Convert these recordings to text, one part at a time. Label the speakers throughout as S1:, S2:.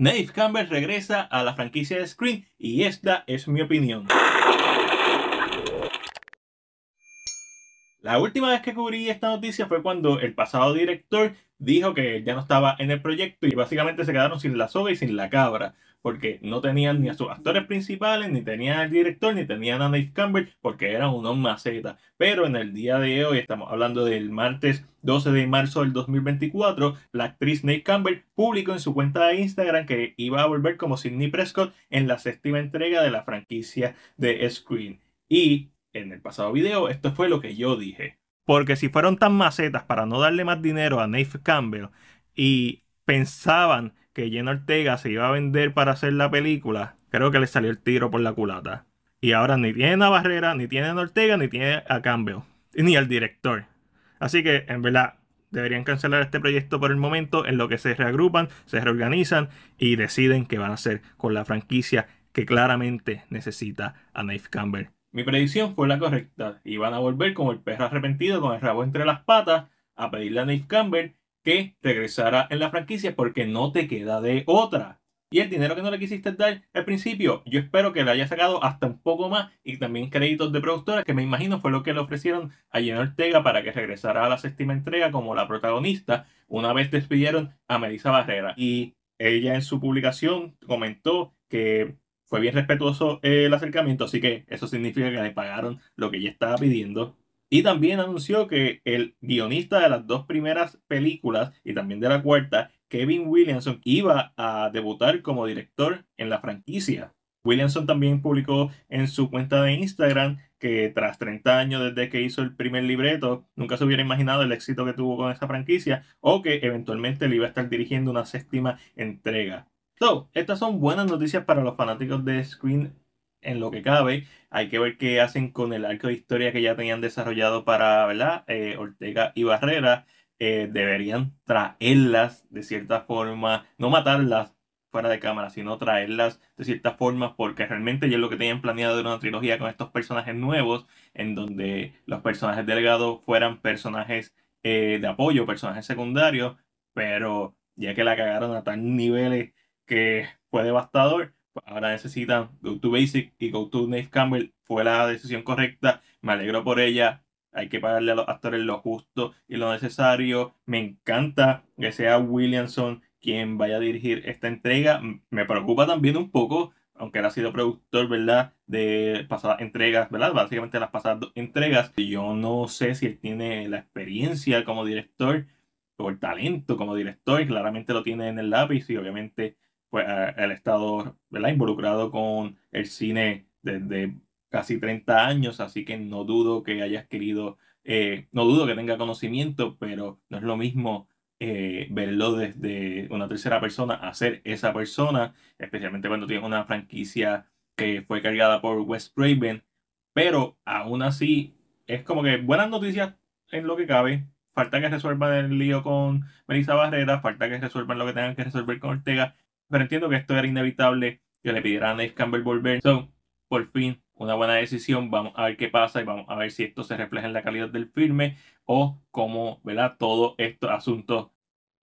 S1: Nave Campbell regresa a la franquicia de Scream y esta es mi opinión. La última vez que cubrí esta noticia fue cuando el pasado director dijo que ya no estaba en el proyecto y básicamente se quedaron sin la soga y sin la cabra porque no tenían ni a sus actores principales, ni tenían al director, ni tenían a Nate Campbell, porque eran unos macetas. Pero en el día de hoy, estamos hablando del martes 12 de marzo del 2024, la actriz Nate Campbell publicó en su cuenta de Instagram que iba a volver como Sidney Prescott en la séptima entrega de la franquicia de Screen. Y en el pasado video, esto fue lo que yo dije. Porque si fueron tan macetas para no darle más dinero a Nate Campbell y pensaban que Ortega se iba a vender para hacer la película, creo que le salió el tiro por la culata. Y ahora ni tiene a Barrera, ni tiene a Ortega, ni tiene a Campbell, ni al director. Así que, en verdad, deberían cancelar este proyecto por el momento, en lo que se reagrupan, se reorganizan y deciden qué van a hacer con la franquicia que claramente necesita a Knife Campbell. Mi predicción fue la correcta, y van a volver como el perro arrepentido con el rabo entre las patas a pedirle a Knife Campbell que regresara en la franquicia porque no te queda de otra. Y el dinero que no le quisiste dar al principio, yo espero que le haya sacado hasta un poco más y también créditos de productora, que me imagino fue lo que le ofrecieron a Jenna Ortega para que regresara a la séptima entrega como la protagonista una vez despidieron a Melissa Barrera. Y ella en su publicación comentó que fue bien respetuoso el acercamiento, así que eso significa que le pagaron lo que ella estaba pidiendo y también anunció que el guionista de las dos primeras películas y también de la cuarta, Kevin Williamson, iba a debutar como director en la franquicia. Williamson también publicó en su cuenta de Instagram que tras 30 años desde que hizo el primer libreto, nunca se hubiera imaginado el éxito que tuvo con esa franquicia o que eventualmente le iba a estar dirigiendo una séptima entrega. So, estas son buenas noticias para los fanáticos de Screen en lo que cabe. Hay que ver qué hacen con el arco de historia que ya tenían desarrollado para ¿verdad? Eh, Ortega y Barrera. Eh, deberían traerlas de cierta forma, no matarlas fuera de cámara, sino traerlas de cierta forma, porque realmente ya es lo que tenían planeado era una trilogía con estos personajes nuevos, en donde los personajes delgados fueran personajes eh, de apoyo, personajes secundarios, pero ya que la cagaron a tan niveles que fue devastador, ahora necesitan Go to Basic y Go to Nave Campbell. Fue la decisión correcta, me alegro por ella. Hay que pagarle a los actores lo justo y lo necesario. Me encanta que sea Williamson quien vaya a dirigir esta entrega. Me preocupa también un poco, aunque él ha sido productor, ¿verdad? De pasadas entregas, ¿verdad? Básicamente las pasadas entregas. Yo no sé si él tiene la experiencia como director o el talento como director. Claramente lo tiene en el lápiz y obviamente pues eh, el ha estado involucrado con el cine desde casi 30 años, así que no dudo que haya querido, eh, no dudo que tenga conocimiento, pero no es lo mismo eh, verlo desde una tercera persona a ser esa persona, especialmente cuando tienes una franquicia que fue cargada por Wes Craven, pero aún así es como que buenas noticias en lo que cabe, falta que resuelvan el lío con Melissa Barrera, falta que resuelvan lo que tengan que resolver con Ortega, pero entiendo que esto era inevitable, que le pidieran a Nate Campbell volver. So, por fin, una buena decisión. Vamos a ver qué pasa y vamos a ver si esto se refleja en la calidad del filme o cómo, ¿verdad? Todos estos asuntos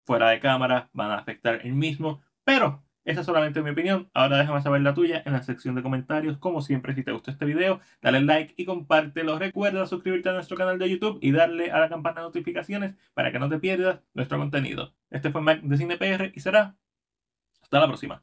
S1: fuera de cámara van a afectar el mismo. Pero esa es solamente mi opinión. Ahora déjame saber la tuya en la sección de comentarios. Como siempre, si te gustó este video, dale like y compártelo. Recuerda suscribirte a nuestro canal de YouTube y darle a la campana de notificaciones para que no te pierdas nuestro contenido. Este fue Mac de CinePR y será hasta la próxima.